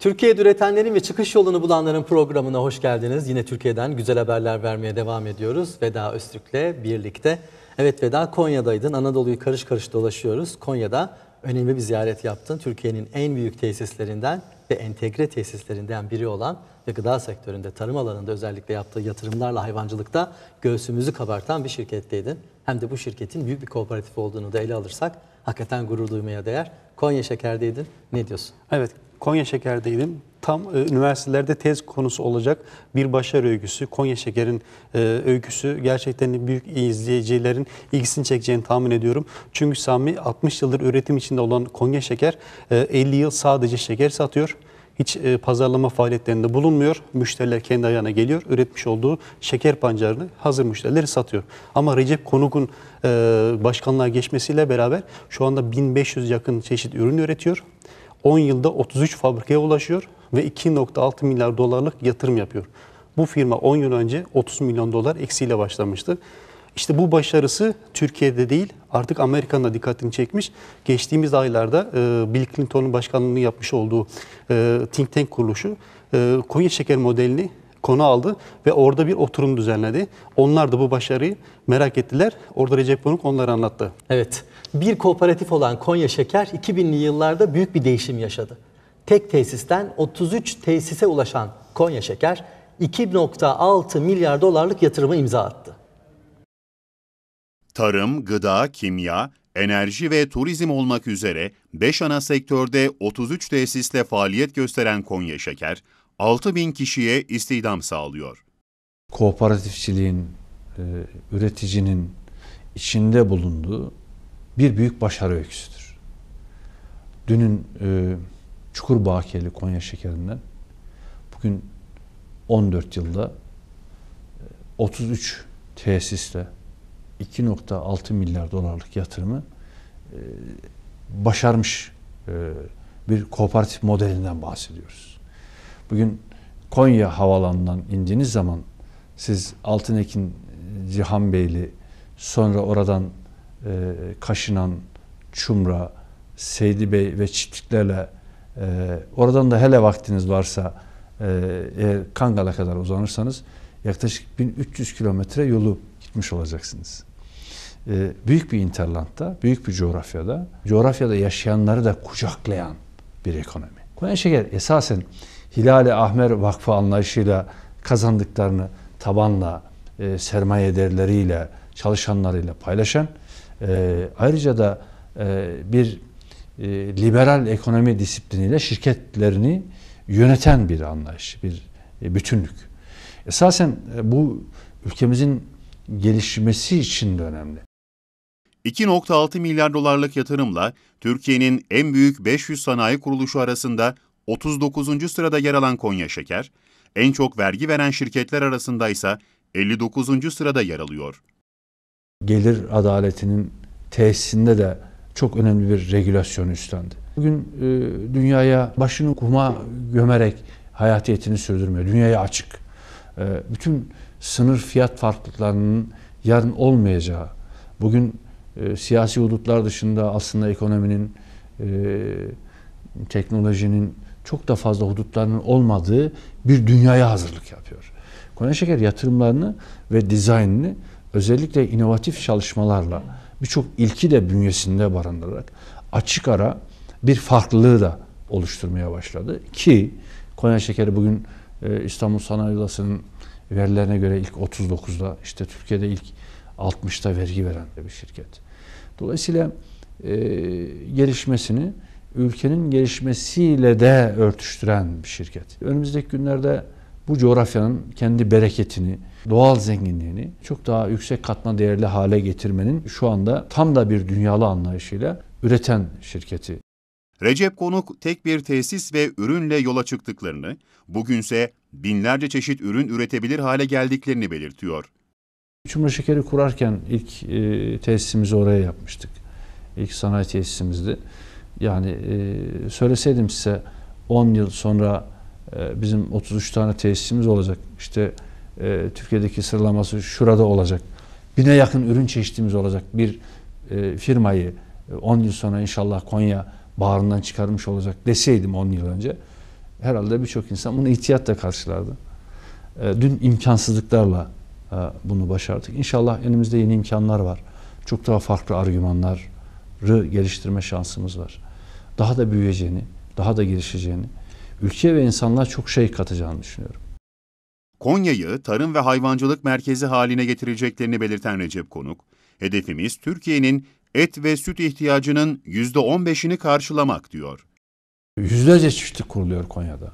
Türkiye'de üretenlerin ve çıkış yolunu bulanların programına hoş geldiniz. Yine Türkiye'den güzel haberler vermeye devam ediyoruz. Veda Öztürk'le birlikte. Evet Veda Konya'daydın. Anadolu'yu karış karış dolaşıyoruz. Konya'da önemli bir ziyaret yaptın. Türkiye'nin en büyük tesislerinden ve entegre tesislerinden biri olan ve gıda sektöründe, tarım alanında özellikle yaptığı yatırımlarla hayvancılıkta göğsümüzü kabartan bir şirketteydin. Hem de bu şirketin büyük bir kooperatif olduğunu da ele alırsak hakikaten gurur duymaya değer. Konya Şeker'deydin. Ne diyorsun? Evet, Konya Şeker'deydim. Tam e, üniversitelerde tez konusu olacak bir başarı öyküsü. Konya Şeker'in e, öyküsü gerçekten büyük izleyicilerin ilgisini çekeceğini tahmin ediyorum. Çünkü Sami 60 yıldır üretim içinde olan Konya Şeker e, 50 yıl sadece şeker satıyor hiç e, pazarlama faaliyetlerinde bulunmuyor. Müşteriler kendi ayağına geliyor. Üretmiş olduğu şeker pancarını hazır müşterileri satıyor. Ama Recep Konuk'un e, başkanlığa geçmesiyle beraber şu anda 1500 yakın çeşit ürün üretiyor. 10 yılda 33 fabrikaya ulaşıyor ve 2.6 milyar dolarlık yatırım yapıyor. Bu firma 10 yıl önce 30 milyon dolar eksiyle başlamıştı. İşte bu başarısı Türkiye'de değil artık Amerika'nın da dikkatini çekmiş. Geçtiğimiz aylarda e, Bill Clinton'un başkanlığını yapmış olduğu e, think tank kuruluşu e, Konya şeker modelini konu aldı ve orada bir oturum düzenledi. Onlar da bu başarıyı merak ettiler. Orada Recep Konuk onları anlattı. Evet. Bir kooperatif olan Konya Şeker 2000'li yıllarda büyük bir değişim yaşadı. Tek tesisten 33 tesise ulaşan Konya Şeker 2.6 milyar dolarlık yatırıma imza attı. Tarım, gıda, kimya, enerji ve turizm olmak üzere 5 ana sektörde 33 tesisle faaliyet gösteren Konya Şeker, 6 bin kişiye istihdam sağlıyor. Kooperatifçiliğin, e, üreticinin içinde bulunduğu bir büyük başarı öyküsüdür. Dünün e, çukur bakiyeli Konya şekerinden bugün 14 yılda 33 e, tesisle 2.6 milyar dolarlık yatırımı başarmış bir kooperatif modelinden bahsediyoruz. Bugün Konya havalanından indiğiniz zaman siz Altınekin e, Cihanbeyli sonra oradan e, Kaşınan, Çumra, Seydi Bey ve çiftliklerle e, oradan da hele vaktiniz varsa e, eğer Kangal'a kadar uzanırsanız yaklaşık 1300 kilometre yolu gitmiş olacaksınız. E, büyük bir interlantta, büyük bir coğrafyada, coğrafyada yaşayanları da kucaklayan bir ekonomi. Konya Şeker esasen Hilal-i Ahmer Vakfı anlayışıyla kazandıklarını tabanla, e, sermayederleriyle, çalışanlarıyla paylaşan, e, ayrıca da e, bir e, liberal ekonomi disipliniyle şirketlerini yöneten bir anlayış, bir e, bütünlük. Esasen e, bu ülkemizin gelişmesi için de önemli. 2.6 milyar dolarlık yatırımla Türkiye'nin en büyük 500 sanayi kuruluşu arasında 39. sırada yer alan Konya Şeker, en çok vergi veren şirketler arasında ise 59. sırada yer alıyor. Gelir adaletinin tesisinde de çok önemli bir regülasyon üstlendi. Bugün e, dünyaya başını kuma gömerek hayatiyetini sürdürmüyor. Dünyaya açık. E, bütün sınır fiyat farklılıklarının yarın olmayacağı, bugün e, siyasi hudutlar dışında aslında ekonominin, e, teknolojinin, çok da fazla hudutlarının olmadığı bir dünyaya hazırlık yapıyor. Konya Şeker yatırımlarını ve dizaynını özellikle inovatif çalışmalarla birçok ilki de bünyesinde barındırarak açık ara bir farklılığı da oluşturmaya başladı. Ki Konya Şekeri bugün e, İstanbul Sanayi Odası'nın verilerine göre ilk 39'da işte Türkiye'de ilk 60'ta vergi veren bir şirket. Dolayısıyla e, gelişmesini ülkenin gelişmesiyle de örtüştüren bir şirket. Önümüzdeki günlerde bu coğrafyanın kendi bereketini, doğal zenginliğini çok daha yüksek katma değerli hale getirmenin şu anda tam da bir dünyalı anlayışıyla üreten şirketi. Recep Konuk tek bir tesis ve ürünle yola çıktıklarını, bugünse binlerce çeşit ürün üretebilir hale geldiklerini belirtiyor. Çumra Şekeri kurarken ilk e, tesisimizi oraya yapmıştık. İlk sanayi tesisimizdi. Yani e, söyleseydim size 10 yıl sonra e, bizim 33 tane tesisimiz olacak. İşte e, Türkiye'deki sıralaması şurada olacak. Bine yakın ürün çeşitimiz olacak. Bir e, firmayı 10 e, yıl sonra inşallah Konya bağrından çıkarmış olacak deseydim 10 yıl önce herhalde birçok insan bunu ihtiyatla karşılardı. E, dün imkansızlıklarla e, bunu başardık. İnşallah önümüzde yeni imkanlar var. Çok daha farklı argümanlar, geliştirme şansımız var. Daha da büyüyeceğini, daha da gelişeceğini, ülke ve insanlar çok şey katacağını düşünüyorum. Konya'yı tarım ve hayvancılık merkezi haline getireceklerini belirten Recep Konuk, hedefimiz Türkiye'nin et ve süt ihtiyacının %15'ini karşılamak diyor. Yüzlerce çiftlik kuruluyor Konya'da.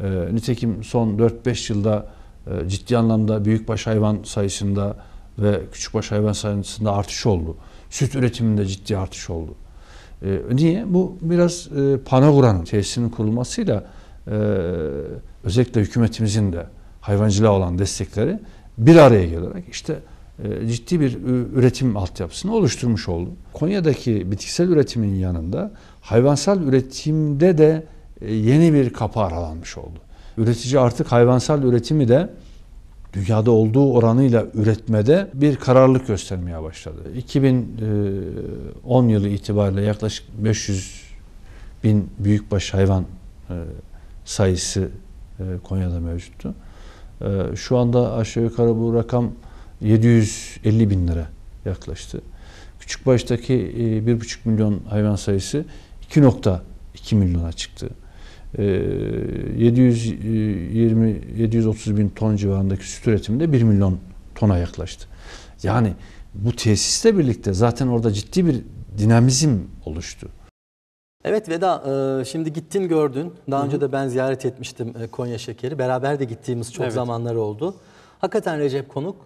E, nitekim son 4-5 yılda e, ciddi anlamda büyükbaş hayvan sayısında ve küçükbaş hayvan sayısında artış oldu. Süt üretiminde ciddi artış oldu. E, niye? Bu biraz e, Panagura'nın tesisinin kurulmasıyla e, özellikle hükümetimizin de hayvancılığa olan destekleri bir araya gelerek işte e, ciddi bir üretim altyapısını oluşturmuş oldu. Konya'daki bitkisel üretimin yanında hayvansal üretimde de e, yeni bir kapı aralanmış oldu. Üretici artık hayvansal üretimi de dünyada olduğu oranıyla üretmede bir kararlılık göstermeye başladı. 2010 e, yılı itibariyle yaklaşık 500 bin büyükbaş hayvan e, sayısı e, Konya'da mevcuttu. Şu anda aşağı yukarı bu rakam 750 bin lira yaklaştı. Küçükbaş'taki 1,5 milyon hayvan sayısı 2.2 milyona çıktı. 720 ee, 730 e, bin ton civarındaki süt üretiminde 1 milyon tona yaklaştı. Yani bu tesisle birlikte zaten orada ciddi bir dinamizm oluştu. Evet Veda e, şimdi gittin gördün. Daha önce de ben ziyaret etmiştim e, Konya Şekeri. Beraber de gittiğimiz çok evet. zamanlar oldu. Hakikaten Recep Konuk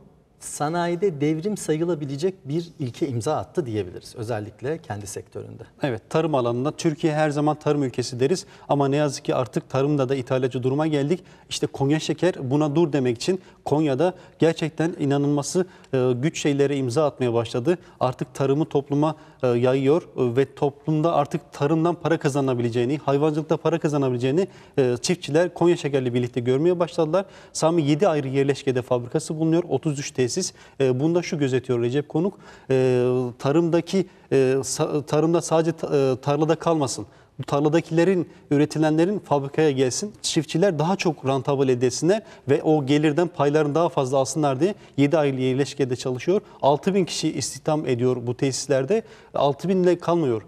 sanayide devrim sayılabilecek bir ilke imza attı diyebiliriz. Özellikle kendi sektöründe. Evet tarım alanında Türkiye her zaman tarım ülkesi deriz ama ne yazık ki artık tarımda da ithalacı duruma geldik. İşte Konya Şeker buna dur demek için Konya'da gerçekten inanılması e, güç şeylere imza atmaya başladı. Artık tarımı topluma e, yayıyor e, ve toplumda artık tarımdan para kazanabileceğini, hayvancılıkta para kazanabileceğini çiftçiler Konya Şeker'le birlikte görmeye başladılar. Sami 7 ayrı yerleşkede fabrikası bulunuyor. 33 tesis. Bunda şu gözetiyor Recep Konuk. Tarımdaki tarımda sadece tarlada kalmasın tarladakilerin, üretilenlerin fabrikaya gelsin. Çiftçiler daha çok rantabıl edesinler ve o gelirden paylarını daha fazla alsınlar diye 7 aylık iyileşkede çalışıyor. 6 bin kişi istihdam ediyor bu tesislerde. 6 binle kalmıyor.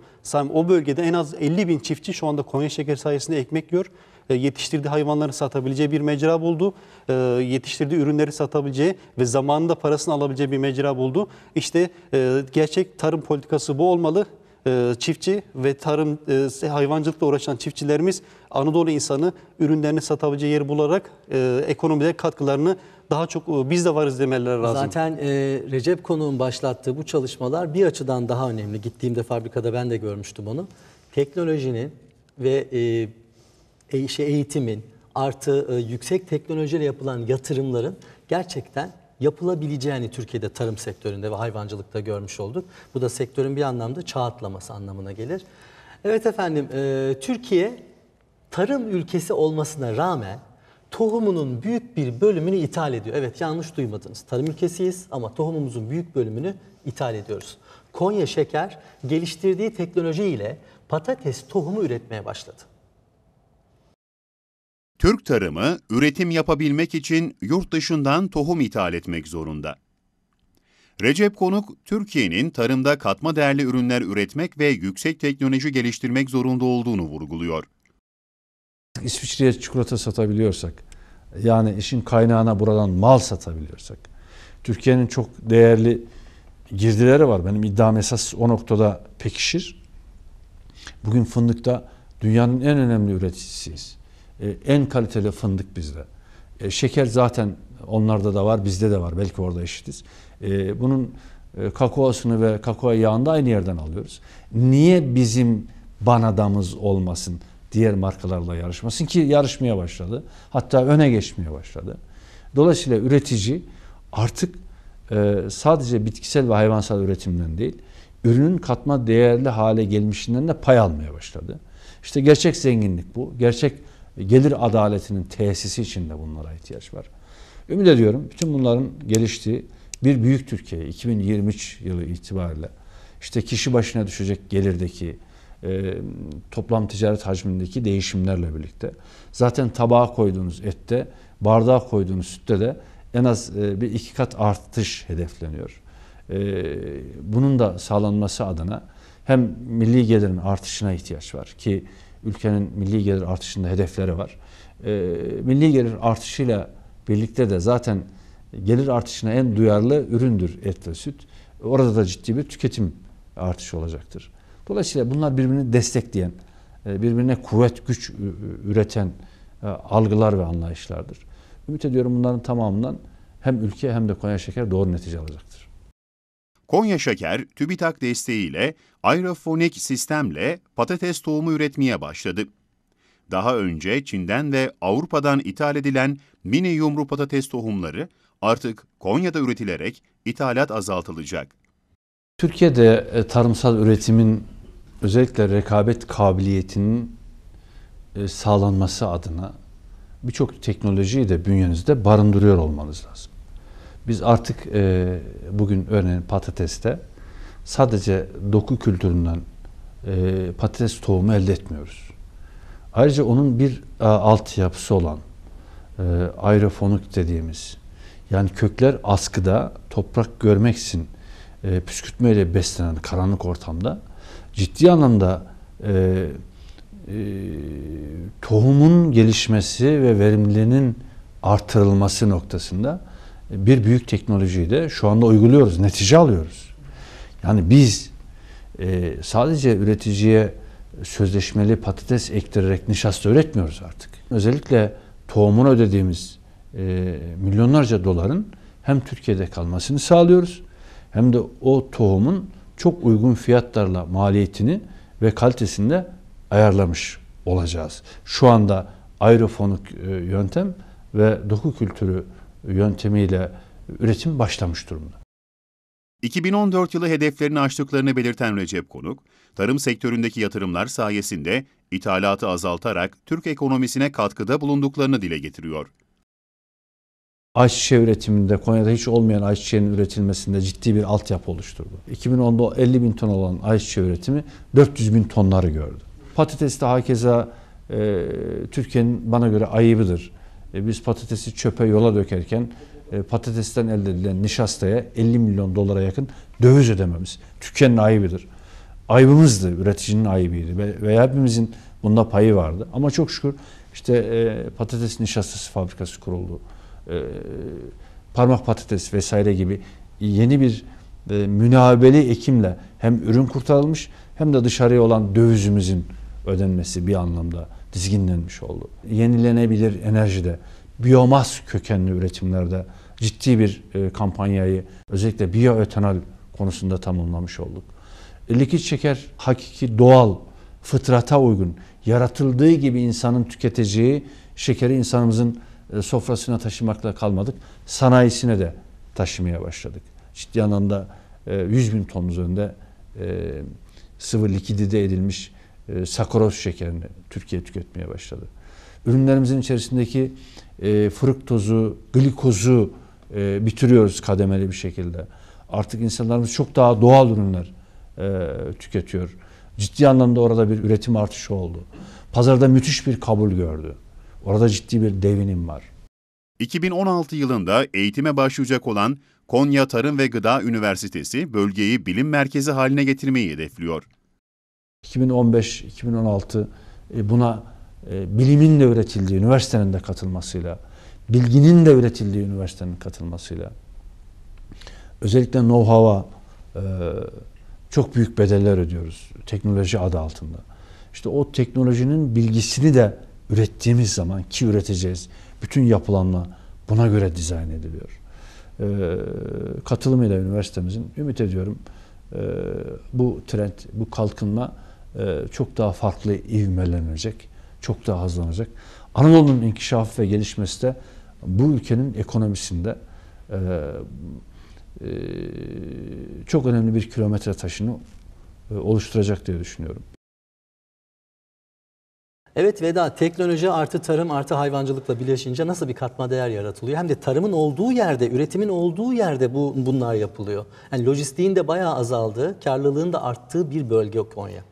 O bölgede en az 50 bin çiftçi şu anda Konya Şeker sayesinde ekmek yiyor e, yetiştirdiği hayvanları satabileceği bir mecra buldu. E, yetiştirdiği ürünleri satabileceği ve zamanında parasını alabileceği bir mecra buldu. İşte e, gerçek tarım politikası bu olmalı. Ee, çiftçi ve tarım e, hayvancılıkla uğraşan çiftçilerimiz Anadolu insanı ürünlerini satabileceği yer bularak e, ekonomide katkılarını daha çok e, biz de varız demeleri lazım. Zaten e, Recep Konuğ'un başlattığı bu çalışmalar bir açıdan daha önemli. Gittiğimde fabrikada ben de görmüştüm onu. Teknolojinin ve e, e, şey, eğitimin artı e, yüksek teknolojiyle yapılan yatırımların gerçekten yapılabileceğini Türkiye'de tarım sektöründe ve hayvancılıkta görmüş olduk. Bu da sektörün bir anlamda çağatlaması anlamına gelir. Evet efendim, e, Türkiye tarım ülkesi olmasına rağmen tohumunun büyük bir bölümünü ithal ediyor. Evet yanlış duymadınız. Tarım ülkesiyiz ama tohumumuzun büyük bölümünü ithal ediyoruz. Konya Şeker geliştirdiği teknolojiyle patates tohumu üretmeye başladı. Türk tarımı üretim yapabilmek için yurt dışından tohum ithal etmek zorunda. Recep Konuk, Türkiye'nin tarımda katma değerli ürünler üretmek ve yüksek teknoloji geliştirmek zorunda olduğunu vurguluyor. İsviçre'ye çikolata satabiliyorsak, yani işin kaynağına buradan mal satabiliyorsak, Türkiye'nin çok değerli girdileri var. Benim iddiam esas o noktada pekişir. Bugün fındıkta dünyanın en önemli üreticisiyiz. E, en kaliteli fındık bizde. E, şeker zaten onlarda da var, bizde de var. Belki orada eşitiz. E, bunun e, kakaosunu ve kakao yağını da aynı yerden alıyoruz. Niye bizim banadamız olmasın? Diğer markalarla yarışmasın ki yarışmaya başladı. Hatta öne geçmeye başladı. Dolayısıyla üretici artık e, sadece bitkisel ve hayvansal üretimden değil, ürünün katma değerli hale gelmişinden de pay almaya başladı. İşte gerçek zenginlik bu. Gerçek gelir adaletinin tesisi için de bunlara ihtiyaç var. Ümit ediyorum bütün bunların geliştiği bir büyük Türkiye 2023 yılı itibariyle işte kişi başına düşecek gelirdeki e, toplam ticaret hacmindeki değişimlerle birlikte zaten tabağa koyduğunuz ette bardağa koyduğunuz sütte de en az e, bir iki kat artış hedefleniyor. E, bunun da sağlanması adına hem milli gelirin artışına ihtiyaç var ki ülkenin milli gelir artışında hedefleri var. E, milli gelir artışıyla birlikte de zaten gelir artışına en duyarlı üründür et ve süt. Orada da ciddi bir tüketim artışı olacaktır. Dolayısıyla bunlar birbirini destekleyen, e, birbirine kuvvet, güç üreten e, algılar ve anlayışlardır. Ümit ediyorum bunların tamamından hem ülke hem de Konya Şeker doğru netice alacaktır. Konya Şeker, TÜBİTAK desteğiyle aerofonik sistemle patates tohumu üretmeye başladı. Daha önce Çin'den ve Avrupa'dan ithal edilen mini yumru patates tohumları artık Konya'da üretilerek ithalat azaltılacak. Türkiye'de e, tarımsal üretimin özellikle rekabet kabiliyetinin e, sağlanması adına birçok teknolojiyi de bünyenizde barındırıyor olmanız lazım. Biz artık e, bugün örneğin patateste sadece doku kültüründen e, patates tohumu elde etmiyoruz. Ayrıca onun bir e, alt yapısı olan e, aerofonik dediğimiz yani kökler askıda toprak görmeksin e, püskürtmeyle beslenen karanlık ortamda ciddi anlamda e, e, tohumun gelişmesi ve verimliliğinin artırılması noktasında bir büyük teknolojiyi de şu anda uyguluyoruz, netice alıyoruz. Yani biz e, sadece üreticiye sözleşmeli patates ektirerek nişasta üretmiyoruz artık. Özellikle tohumuna ödediğimiz e, milyonlarca doların hem Türkiye'de kalmasını sağlıyoruz hem de o tohumun çok uygun fiyatlarla maliyetini ve kalitesini de ayarlamış olacağız. Şu anda aerofonik e, yöntem ve doku kültürü yöntemiyle üretim başlamış durumda. 2014 yılı hedeflerini aştıklarını belirten Recep Konuk, tarım sektöründeki yatırımlar sayesinde ithalatı azaltarak Türk ekonomisine katkıda bulunduklarını dile getiriyor. Ayçiçeği üretiminde Konya'da hiç olmayan ayçiçeğinin üretilmesinde ciddi bir altyapı oluşturdu. 2010'da 50 bin ton olan ayçiçeği üretimi 400 bin tonları gördü. Patates de hakeza e, Türkiye'nin bana göre ayıbıdır. E, biz patatesi çöpe yola dökerken e, patatesten elde edilen nişastaya 50 milyon dolara yakın döviz ödememiz. Türkiye'nin ayıbıdır. Ayıbımızdı, üreticinin ayıbıydı ve, veya hepimizin bunda payı vardı. Ama çok şükür işte e, patates nişastası fabrikası kuruldu. E, parmak patates vesaire gibi yeni bir e, münabeli ekimle hem ürün kurtarılmış hem de dışarıya olan dövizimizin ödenmesi bir anlamda dizginlenmiş oldu. Yenilenebilir enerjide, biyomas kökenli üretimlerde ciddi bir e, kampanyayı özellikle biyoötenol konusunda tamamlamış olduk. E, likit şeker hakiki doğal, fıtrata uygun, yaratıldığı gibi insanın tüketeceği şekeri insanımızın e, sofrasına taşımakla kalmadık. Sanayisine de taşımaya başladık. Ciddi anlamda 100 bin tonun üzerinde sıvı likidide edilmiş e, ee, sakroz şekerini Türkiye tüketmeye başladı. Ürünlerimizin içerisindeki e, fruktozu, glikozu e, bitiriyoruz kademeli bir şekilde. Artık insanlarımız çok daha doğal ürünler e, tüketiyor. Ciddi anlamda orada bir üretim artışı oldu. Pazarda müthiş bir kabul gördü. Orada ciddi bir devinim var. 2016 yılında eğitime başlayacak olan Konya Tarım ve Gıda Üniversitesi bölgeyi bilim merkezi haline getirmeyi hedefliyor. 2015-2016 e, buna e, bilimin de üretildiği üniversitenin de katılmasıyla, bilginin de üretildiği üniversitenin katılmasıyla, özellikle know-how'a e, çok büyük bedeller ödüyoruz teknoloji adı altında. İşte o teknolojinin bilgisini de ürettiğimiz zaman ki üreteceğiz, bütün yapılanma buna göre dizayn ediliyor. katılımıyla üniversitemizin ümit ediyorum bu trend, bu kalkınma ee, çok daha farklı ivmelenecek, çok daha hızlanacak. Anadolu'nun inkişafı ve gelişmesi de bu ülkenin ekonomisinde ee, e, çok önemli bir kilometre taşını e, oluşturacak diye düşünüyorum. Evet Veda, teknoloji artı tarım artı hayvancılıkla birleşince nasıl bir katma değer yaratılıyor? Hem de tarımın olduğu yerde, üretimin olduğu yerde bu bunlar yapılıyor. Yani lojistiğin de bayağı azaldığı, karlılığın da arttığı bir bölge Konya.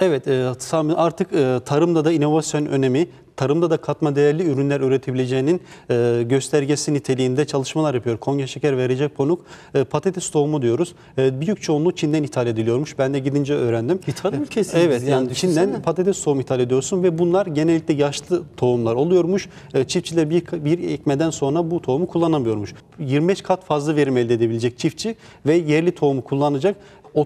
Evet e, Sami artık e, tarımda da inovasyon önemi, tarımda da katma değerli ürünler üretebileceğinin e, göstergesi niteliğinde çalışmalar yapıyor. Konya Şeker ve Recep Konuk patates tohumu diyoruz. büyük çoğunluğu Çin'den ithal ediliyormuş. Ben de gidince öğrendim. İthal ülkesiyiz. Evet yani, yani Çin'den patates tohumu ithal ediyorsun ve bunlar genellikle yaşlı tohumlar oluyormuş. E, çiftçiler bir, bir ekmeden sonra bu tohumu kullanamıyormuş. 25 kat fazla verim elde edebilecek çiftçi ve yerli tohumu kullanacak.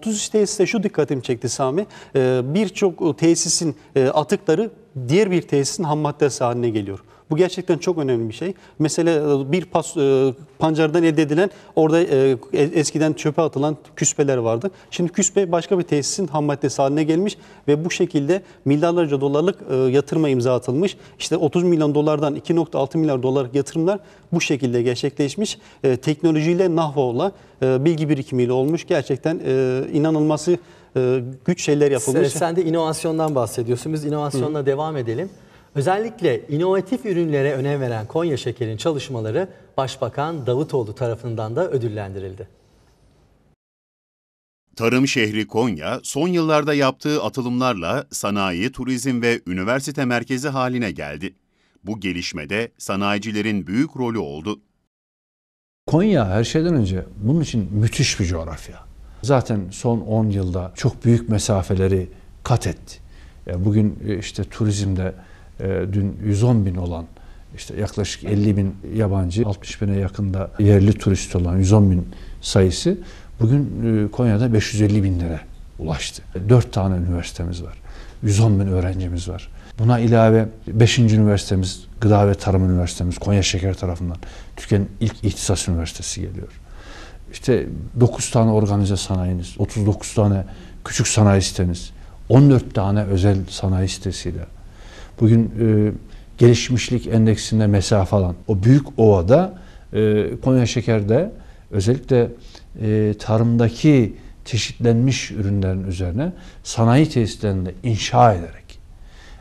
33 tesiste şu dikkatimi çekti Sami. Ee, birçok e, tesisin e, atıkları diğer bir tesisin ham maddesi haline geliyor. Bu gerçekten çok önemli bir şey. Mesela e, bir pas, e, pancardan elde edilen orada e, e, eskiden çöpe atılan küspeler vardı. Şimdi küspe başka bir tesisin ham maddesi haline gelmiş ve bu şekilde milyarlarca dolarlık e, yatırma imza atılmış. İşte 30 milyon dolardan 2.6 milyar dolar yatırımlar bu şekilde gerçekleşmiş. E, teknolojiyle nahvola e, bilgi birikimiyle olmuş. Gerçekten e, inanılması e, güç şeyler yapılmış. Sen de inovasyondan bahsediyorsun. Biz inovasyonla Hı. devam edelim. Özellikle inovatif ürünlere önem veren Konya Şeker'in çalışmaları Başbakan Davutoğlu tarafından da ödüllendirildi. Tarım şehri Konya, son yıllarda yaptığı atılımlarla sanayi, turizm ve üniversite merkezi haline geldi. Bu gelişmede sanayicilerin büyük rolü oldu. Konya her şeyden önce bunun için müthiş bir coğrafya. Zaten son 10 yılda çok büyük mesafeleri kat etti. E, bugün e, işte turizmde ee, dün 110 bin olan işte yaklaşık 50 bin yabancı, 60 bine yakında yerli turist olan 110 bin sayısı bugün e, Konya'da 550 binlere ulaştı. 4 tane üniversitemiz var. 110 bin öğrencimiz var. Buna ilave 5. üniversitemiz Gıda ve Tarım Üniversitemiz Konya Şeker tarafından Türkiye'nin ilk ihtisas üniversitesi geliyor. İşte 9 tane organize sanayiniz, 39 tane küçük sanayi siteniz, 14 tane özel sanayi sitesiyle Bugün e, gelişmişlik endeksinde mesafe falan o büyük ovada e, Konya Şeker'de özellikle e, tarımdaki çeşitlenmiş ürünlerin üzerine sanayi tesislerinde inşa ederek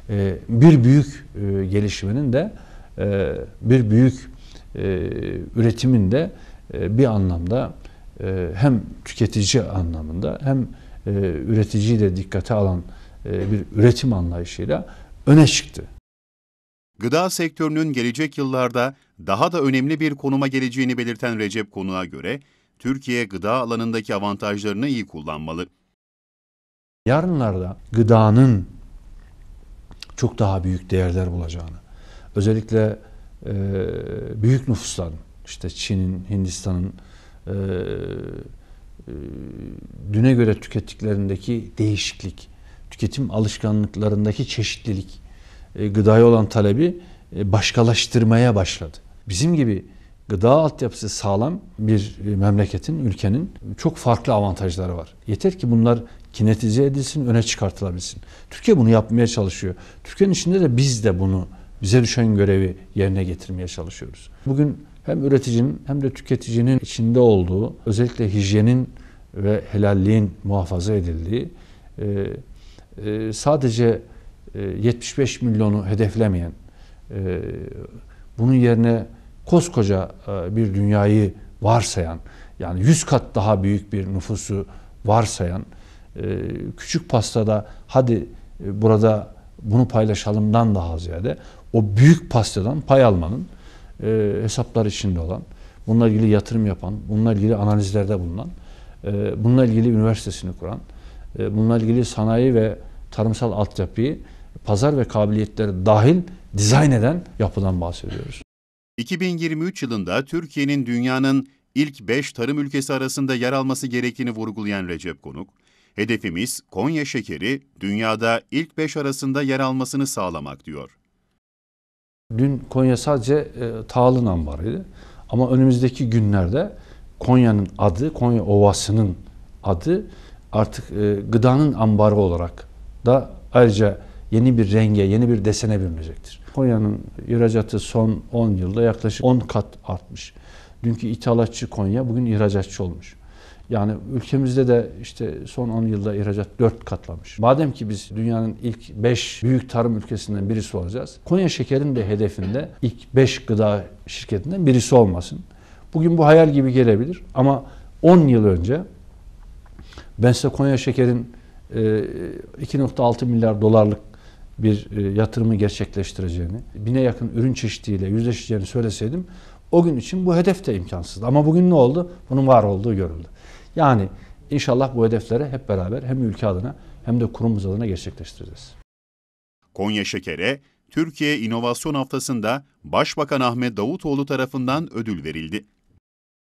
e, bir büyük e, gelişmenin de e, bir büyük e, üretimin de e, bir anlamda e, hem tüketici anlamında hem e, üreticiyi de dikkate alan e, bir üretim anlayışıyla öne çıktı. Gıda sektörünün gelecek yıllarda daha da önemli bir konuma geleceğini belirten Recep Konuğa göre Türkiye gıda alanındaki avantajlarını iyi kullanmalı. Yarınlarda gıdanın çok daha büyük değerler bulacağını, özellikle e, büyük nüfusların, işte Çin'in, Hindistan'ın e, e, düne göre tükettiklerindeki değişiklik, tüketim alışkanlıklarındaki çeşitlilik, e, gıdaya olan talebi e, başkalaştırmaya başladı. Bizim gibi gıda altyapısı sağlam bir e, memleketin, ülkenin çok farklı avantajları var. Yeter ki bunlar kinetize edilsin, öne çıkartılabilsin. Türkiye bunu yapmaya çalışıyor. Türkiye'nin içinde de biz de bunu, bize düşen görevi yerine getirmeye çalışıyoruz. Bugün hem üreticinin hem de tüketicinin içinde olduğu, özellikle hijyenin ve helalliğin muhafaza edildiği, ee, sadece 75 e, milyonu hedeflemeyen, e, bunun yerine koskoca e, bir dünyayı varsayan, yani 100 kat daha büyük bir nüfusu varsayan, küçük pastada hadi burada bunu paylaşalımdan daha ziyade o büyük pastadan pay almanın hesaplar içinde olan, bununla ilgili yatırım yapan, bununla ilgili analizlerde bulunan, e, bununla ilgili üniversitesini kuran, e, bununla ilgili sanayi ve tarımsal altyapıyı pazar ve kabiliyetleri dahil dizayn eden yapıdan bahsediyoruz. 2023 yılında Türkiye'nin dünyanın ilk 5 tarım ülkesi arasında yer alması gerektiğini vurgulayan Recep Konuk, hedefimiz Konya şekeri dünyada ilk 5 arasında yer almasını sağlamak diyor. Dün Konya sadece e, Tağlın ambarıydı ama önümüzdeki günlerde Konya'nın adı, Konya Ovası'nın adı artık e, gıdanın ambarı olarak da ayrıca yeni bir renge, yeni bir desene bürünecektir. Konya'nın ihracatı son 10 yılda yaklaşık 10 kat artmış. Dünkü ithalatçı Konya bugün ihracatçı olmuş. Yani ülkemizde de işte son 10 yılda ihracat 4 katlamış. Madem ki biz dünyanın ilk 5 büyük tarım ülkesinden birisi olacağız. Konya Şeker'in de hedefinde ilk 5 gıda şirketinden birisi olmasın. Bugün bu hayal gibi gelebilir ama 10 yıl önce ben size Konya Şeker'in 2.6 ee, milyar dolarlık bir e, yatırımı gerçekleştireceğini, bine yakın ürün çeşidiyle yüzleşeceğini söyleseydim o gün için bu hedef de imkansızdı. Ama bugün ne oldu? Bunun var olduğu görüldü. Yani inşallah bu hedeflere hep beraber hem ülke adına hem de kurumumuz adına gerçekleştireceğiz. Konya Şeker'e Türkiye İnovasyon Haftası'nda Başbakan Ahmet Davutoğlu tarafından ödül verildi.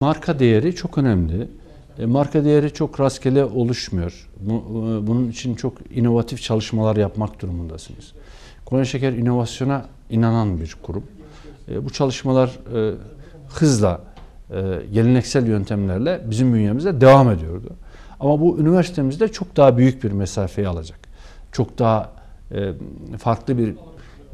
Marka değeri çok önemli. E, marka değeri çok rastgele oluşmuyor. E, bunun için çok inovatif çalışmalar yapmak durumundasınız. Konya Şeker inovasyona inanan bir kurum. E, bu çalışmalar hızla, geleneksel yöntemlerle bizim bünyemizde devam ediyordu. Ama bu üniversitemizde çok daha büyük bir mesafeyi alacak. Çok daha farklı bir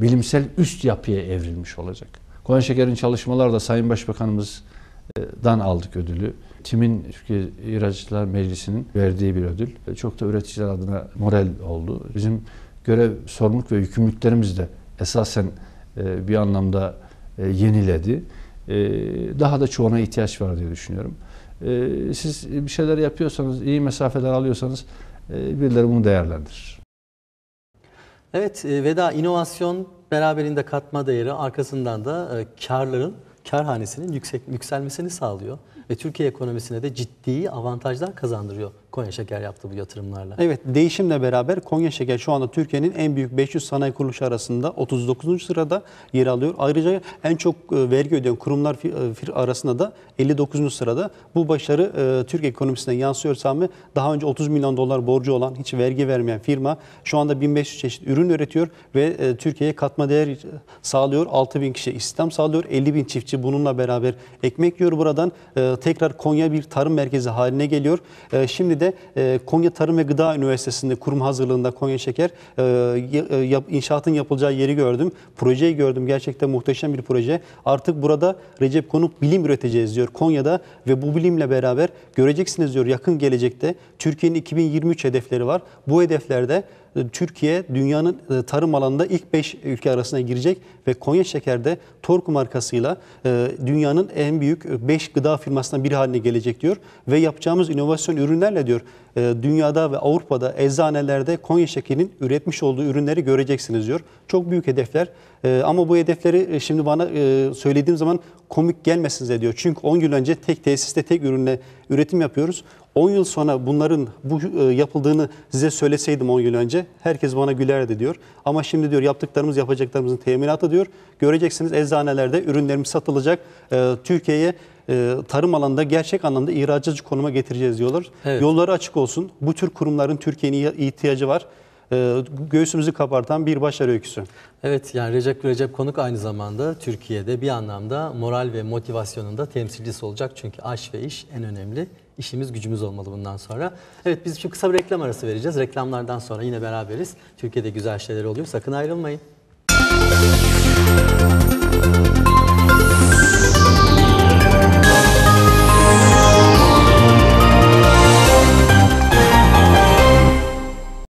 bilimsel üst yapıya evrilmiş olacak. Konya Şeker'in çalışmaları da Sayın Başbakanımızdan aldık ödülü. TİM'in Türkiye İhracatçılar Meclisi'nin verdiği bir ödül. Çok da üreticiler adına moral oldu. Bizim görev, sorumluluk ve yükümlülüklerimiz de esasen e, bir anlamda e, yeniledi. E, daha da çoğuna ihtiyaç var diye düşünüyorum. Siz bir şeyler yapıyorsanız, iyi mesafeler alıyorsanız birileri bunu değerlendirir. Evet, Veda inovasyon beraberinde katma değeri arkasından da karların, karhanesinin yüksek, yükselmesini sağlıyor ve Türkiye ekonomisine de ciddi avantajlar kazandırıyor. Konya Şeker yaptı bu yatırımlarla. Evet değişimle beraber Konya Şeker şu anda Türkiye'nin en büyük 500 sanayi kuruluşu arasında 39. sırada yer alıyor. Ayrıca en çok e, vergi ödeyen kurumlar e, arasında da 59. sırada. Bu başarı e, Türk ekonomisine yansıyor Sami. Daha önce 30 milyon dolar borcu olan hiç vergi vermeyen firma şu anda 1500 çeşit ürün üretiyor ve Türkiye'ye katma değer sağlıyor. 6000 kişi istihdam sağlıyor. 50 bin çiftçi bununla beraber ekmek yiyor buradan. Tekrar Konya bir tarım merkezi haline geliyor. Şimdi de e, Konya Tarım ve Gıda Üniversitesi'nde kurum hazırlığında Konya Şeker e, e, inşaatın yapılacağı yeri gördüm. Projeyi gördüm. Gerçekten muhteşem bir proje. Artık burada Recep Konuk bilim üreteceğiz diyor Konya'da ve bu bilimle beraber göreceksiniz diyor yakın gelecekte Türkiye'nin 2023 hedefleri var. Bu hedeflerde Türkiye dünyanın e, tarım alanında ilk 5 ülke arasına girecek ve Konya Şeker'de Torku markasıyla e, dünyanın en büyük 5 gıda firmasından biri haline gelecek diyor ve yapacağımız inovasyon ürünlerle diyor ee, dünyada ve Avrupa'da eczanelerde Konya Şeker'in üretmiş olduğu ürünleri göreceksiniz diyor. Çok büyük hedefler ee, ama bu hedefleri e, şimdi bana e, söylediğim zaman komik gelmesin diyor. Çünkü 10 yıl önce tek tesiste tek ürünle üretim yapıyoruz. 10 yıl sonra bunların bu e, yapıldığını size söyleseydim 10 yıl önce herkes bana gülerdi diyor. Ama şimdi diyor yaptıklarımız yapacaklarımızın teminatı diyor. Göreceksiniz eczanelerde ürünlerimiz satılacak. Ee, Türkiye'ye e, tarım alanında gerçek anlamda ihracatçı konuma getireceğiz diyorlar. Evet. Yolları açık olsun. Bu tür kurumların Türkiye'nin ihtiyacı var e, göğsümüzü kabartan bir başarı öyküsü. Evet yani Recep Recep Konuk aynı zamanda Türkiye'de bir anlamda moral ve motivasyonunda da temsilcisi olacak. Çünkü aş ve iş en önemli. İşimiz gücümüz olmalı bundan sonra. Evet biz şimdi kısa bir reklam arası vereceğiz. Reklamlardan sonra yine beraberiz. Türkiye'de güzel şeyler oluyor. Sakın ayrılmayın. Müzik